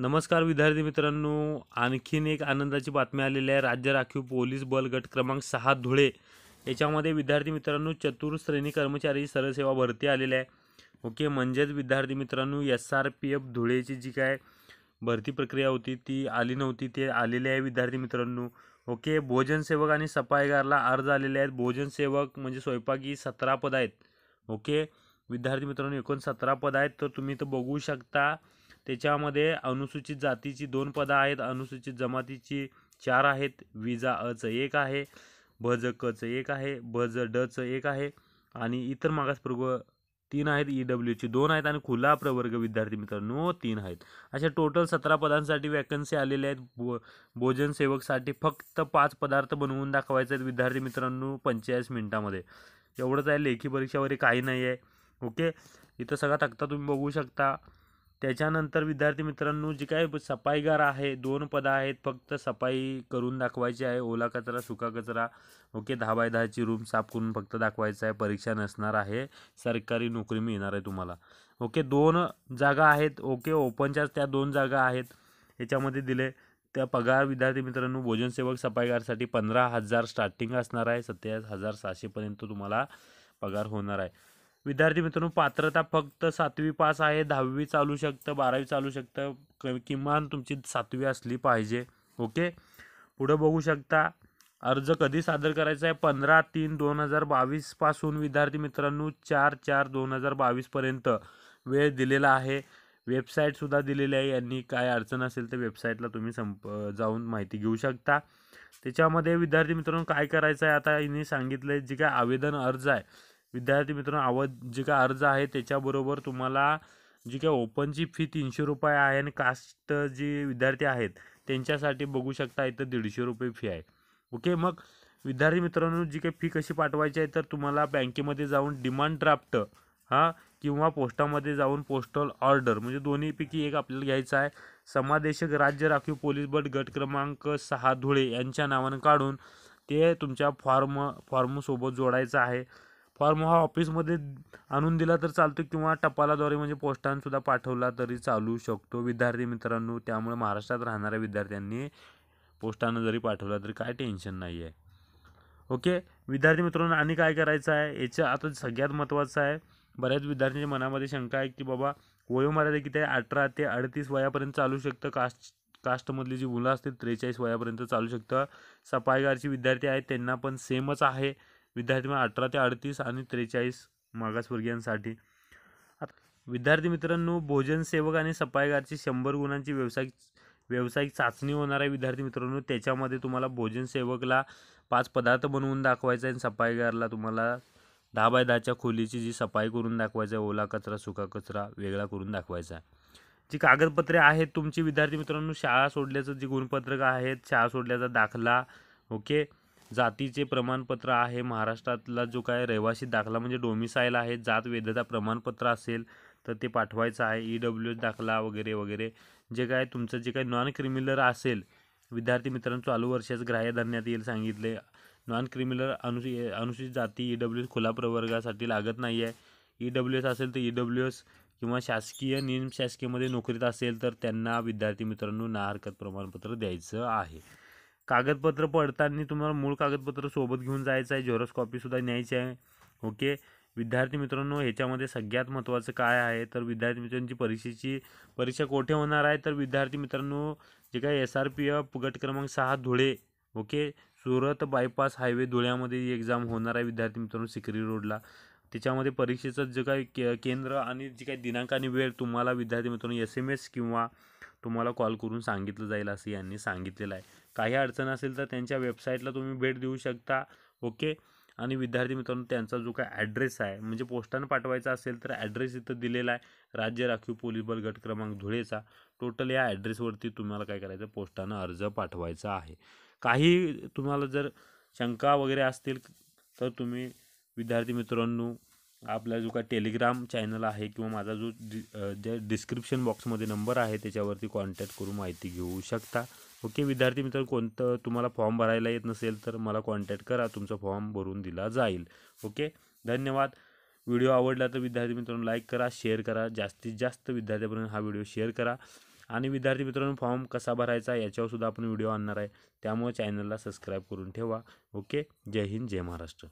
नमस्कार विद्यार्थी मित्रांनो आणखीन एक आनंदाची बातमी आलेली आहे राज्य राखीव पोलीस बल गट क्रमांक सहा धुळे याच्यामध्ये विद्यार्थी मित्रांनो चतुर श्रेणी कर्मचारी सरसेवा भरती आलेली आहे ओके म्हणजेच विद्यार्थी मित्रांनो एस आर पी एफ धुळेची जी काय भरती प्रक्रिया होती ती आली नव्हती ते आलेले आहे विद्यार्थी मित्रांनो ओके भोजनसेवक आणि सफाईगारला अर्ज आलेले आहेत भोजनसेवक म्हणजे स्वयंपाकी सतरा पद आहेत ओके विद्यार्थी मित्रांनो एकूण सतरा पद आहेत तर तुम्ही तर बघू शकता त्याच्यामध्ये अनुसूचित जातीची दोन पदं आहेत अनुसूचित जमातीची चार आहेत विजा अचं एक आहे भज कचं एक आहे भज डचं एक आहे आणि इतर मागासप्रवर्ग तीन आहेत ई e डब्ल्यूची दोन आहेत आणि खुला प्रवर्ग विद्यार्थी मित्रांनो तीन आहेत अशा टोटल सतरा पदांसाठी वॅकन्सी आलेल्या आहेत भो भोजन सेवकसाठी फक्त पाच पदार्थ बनवून दाखवायचे आहेत विद्यार्थी मित्रांनो पंचेचाळीस मिनिटामध्ये एवढंच आहे लेखी परीक्षावरी काही नाही आहे ओके इथं सगळा तक्ता तुम्ही बघू शकता त्याच्यानंतर विद्यार्थी मित्रांनो जे काय सफाईगार आहे दोन पदं आहेत फक्त सफाई करून दाखवायची आहे ओला कचरा सुका कचरा ओके दहा बाय दहाची रूम साफ करून फक्त दाखवायचं आहे परीक्षा नसणार आहे सरकारी नोकरी मिळणार आहे तुम्हाला ओके दोन जागा आहेत ओके ओपनच्याच त्या दोन जागा आहेत याच्यामध्ये दिले त्या पगार विद्यार्थी मित्रांनो भोजनसेवक सफाईगारसाठी पंधरा हजार स्टार्टिंग असणार आहे सत्तावीस हजार सहाशेपर्यंत तुम्हाला पगार होणार आहे विद्यार्थी मित्रांनो पात्रता फक्त सातवी पास आहे दहावी चालू शकतं बारावी चालू शकतं क किमान तुमची सातवी असली पाहिजे ओके पुढं बघू शकता अर्ज कधी सादर करायचा आहे पंधरा तीन दोन हजार बावीसपासून विद्यार्थी मित्रांनो चार चार दोन हजार बावीसपर्यंत वेळ दिलेला आहे वेबसाईटसुद्धा दिलेली आहे यांनी काय अडचण असेल तर वेबसाईटला तुम्ही संप जाऊन माहिती घेऊ शकता त्याच्यामध्ये विद्यार्थी मित्रांनो काय करायचं आहे आता यांनी सांगितलं जे काय आवेदन अर्ज आहे विद्यार्थी मित्रांनो आवाज जे काय अर्ज आहे त्याच्याबरोबर तुम्हाला जी काय ओपनची फी तीनशे रुपये आहे आणि कास्ट जी विद्यार्थी आहेत त्यांच्यासाठी बघू शकता इथं दीडशे रुपये फी आहे ओके मग विद्यार्थी मित्रांनो जी काही फी कशी पाठवायची आहे तर तुम्हाला बँकेमध्ये जाऊन डिमांड ड्राफ्ट हां किंवा पोस्टामध्ये जाऊन पोस्टल ऑर्डर म्हणजे दोन्हीपैकी एक आपल्याला घ्यायचं आहे समादेशक राज्य राखीव पोलीस बट गट क्रमांक सहा धुळे यांच्या नावानं काढून ते तुमच्या फॉर्म फॉर्मसोबत जोडायचं आहे फॉर्म हा ऑफिसमध्ये आणून दिला तर चालतो किंवा टपालाद्वारे म्हणजे पोस्टानसुद्धा पाठवला तरी चालू शकतो विद्यार्थी मित्रांनो त्यामुळे महाराष्ट्रात राहणाऱ्या विद्यार्थ्यांनी पोस्टानं जरी पाठवला तरी काय टेन्शन नाही आहे ओके विद्यार्थी मित्रांनो आणि काय करायचं आहे याच्या आता सगळ्यात महत्त्वाचं आहे बऱ्याच विद्यार्थ्यांच्या मनामध्ये शंका आहे की बाबा वयोमर्यादा किती आहे अठरा ते अडतीस वयापर्यंत चालू शकतं कास्ट कास्टमधली जी मुलं असतील त्रेचाळीस वयापर्यंत चालू शकतं सफाईगारची विद्यार्थी आहेत त्यांना पण सेमच आहे विद्यार्थी अठरा ते अडतीस आणि त्रेचाळीस मागासवर्गीयांसाठी विद्यार्थी मित्रांनो भोजन सेवक आणि सफाईगारची शंभर गुणांची व्यावसायिक व्यावसायिक चाचणी होणार आहे विद्यार्थी मित्रांनो त्याच्यामध्ये तुम्हाला भोजन सेवकला पाच पदार्थ बनवून दाखवायचा आहे सफाईगारला तुम्हाला दहा बाय दहाच्या खोलीची जी सफाई करून दाखवायचं आहे ओला कचरा सुका कचरा वेगळा करून दाखवायचा आहे जी कागदपत्रे आहेत तुमची विद्यार्थी मित्रांनो शाळा सोडल्याचं जी गुणपत्रकं आहेत शाळा सोडल्याचा दाखला ओके जातीचे प्रमाणपत्र आहे महाराष्ट्रातला जो काय रहिवासी दाखला म्हणजे डोमिसाईल आहे जात वेधता प्रमाणपत्र असेल तर ते पाठवायचं आहे ई डब्ल्यू एस दाखला वगैरे वगैरे जे काय तुमचं जे काय नॉन क्रिमिनल असेल विद्यार्थी मित्रांनो चालू वर्षाचं ग्राह्य धरण्यात येईल सांगितले नॉन क्रिमिनल अनुसूचित अनुसूचित जाती ई डब्ल्यू एस खुला प्रवर्गासाठी लागत नाही आहे ई डब्ल्यू एस असेल तर ई डब्ल्यू एस किंवा शासकीय निमशासकीयमध्ये नोकरीत असेल तर त्यांना विद्यार्थी मित्रांनो ना हरकत प्रमाणपत्र द्यायचं आहे कागदपत्र पडताना तुम्हाला मूळ कागदपत्र सोबत घेऊन जायचं आहे झेरॉक्स कॉपीसुद्धा न्यायची आहे ओके विद्यार्थी मित्रांनो ह्याच्यामध्ये सगळ्यात महत्त्वाचं काय आहे तर विद्यार्थी मित्रांची परीक्षेची परीक्षा कोठे होणार आहे तर विद्यार्थी मित्रांनो जे काय एस आर पी एफ गट क्रमांक सहा Dhule okay Surat bypass highway धुळ्यामध्ये ही एक्झाम होणार आहे विद्यार्थी मित्रांनो सिकरी रोडला त्याच्यामध्ये परीक्षेचं जे काही के केंद्र आणि जे काही दिनांक आणि वेळ तुम्हाला विद्यार्थी मित्रांनो एस एम एस किंवा तुम्हाला कॉल करून सांगितलं जाईल असं यांनी सांगितलेलं आहे काही अडचण असेल तर त्यांच्या वेबसाईटला तुम्ही भेट देऊ शकता ओके आणि विद्यार्थी मित्रांनो त्यांचा जो काय ॲड्रेस आहे म्हणजे पोस्टानं पाठवायचा असेल तर ॲड्रेस इथं दिलेला आहे राज्य राखीव पोलीस बल गट क्रमांक धुळेचा टोटल या ॲड्रेसवरती तुम्हाला काय करायचं पोस्टानं अर्ज पाठवायचा आहे काही तुम्हाला जर शंका वगैरे असतील तर तुम्ही विद्यार्थी मित्रांनो आपला जो काय टेलिग्राम चॅनल आहे किंवा माझा जो डि जे डिस्क्रिप्शन बॉक्समध्ये नंबर आहे त्याच्यावरती कॉन्टॅक्ट करून माहिती घेऊ शकता ओके विद्यार्थी मित्र कोणतं तुम्हाला फॉर्म भरायला येत नसेल तर मला कॉन्टॅक्ट करा तुमचा फॉर्म भरून दिला जाईल ओके धन्यवाद व्हिडिओ आवडला तर विद्यार्थी मित्रांनो लाईक करा शेअर करा जास्तीत जास्त विद्यार्थ्यांपर्यंत हा व्हिडिओ शेअर करा आणि विद्यार्थी मित्रांनो फॉर्म कसा भरायचा याच्यावरसुद्धा आपण व्हिडिओ आणणार आहे त्यामुळे चॅनलला सबस्क्राईब करून ठेवा ओके जय हिंद जय महाराष्ट्र